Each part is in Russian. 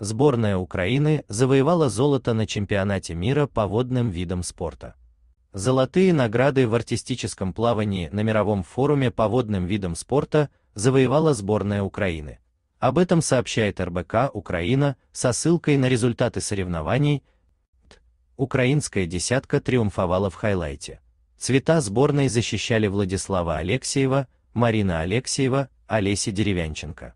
Сборная Украины завоевала золото на чемпионате мира по водным видам спорта. Золотые награды в артистическом плавании на мировом форуме по водным видам спорта завоевала сборная Украины. Об этом сообщает РБК Украина со ссылкой на результаты соревнований. Украинская десятка триумфовала в хайлайте. Цвета сборной защищали Владислава Алексеева, Марина Алексеева, Олеся Деревянченко.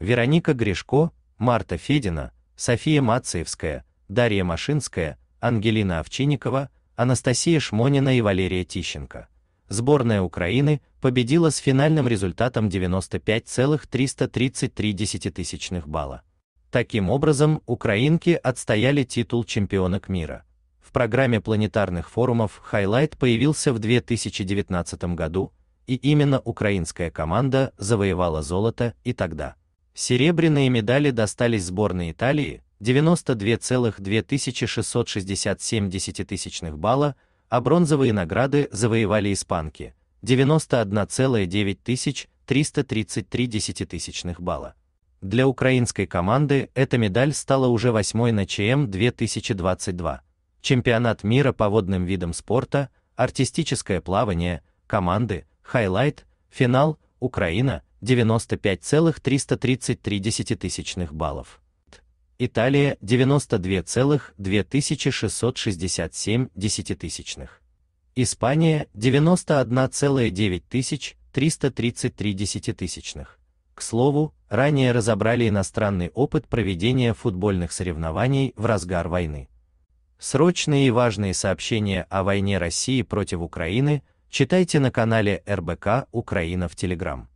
Вероника Гришко, Марта Федина, София Мацеевская, Дарья Машинская, Ангелина Овчинникова, Анастасия Шмонина и Валерия Тищенко. Сборная Украины победила с финальным результатом 95,333 балла. Таким образом, украинки отстояли титул чемпионок мира. В программе планетарных форумов «Хайлайт» появился в 2019 году, и именно украинская команда завоевала золото и тогда. Серебряные медали достались сборной Италии 92,2667 тысячных балла, а бронзовые награды завоевали испанки 91,9333 тысячных балла. Для украинской команды эта медаль стала уже восьмой на ЧМ 2022. Чемпионат мира по водным видам спорта, артистическое плавание, команды, хайлайт, финал, Украина – 95,333 баллов. Италия 92,2667 десятитысячных. Испания 91,9333 десятитысячных. К слову, ранее разобрали иностранный опыт проведения футбольных соревнований в разгар войны. Срочные и важные сообщения о войне России против Украины читайте на канале РБК Украина в Телеграм.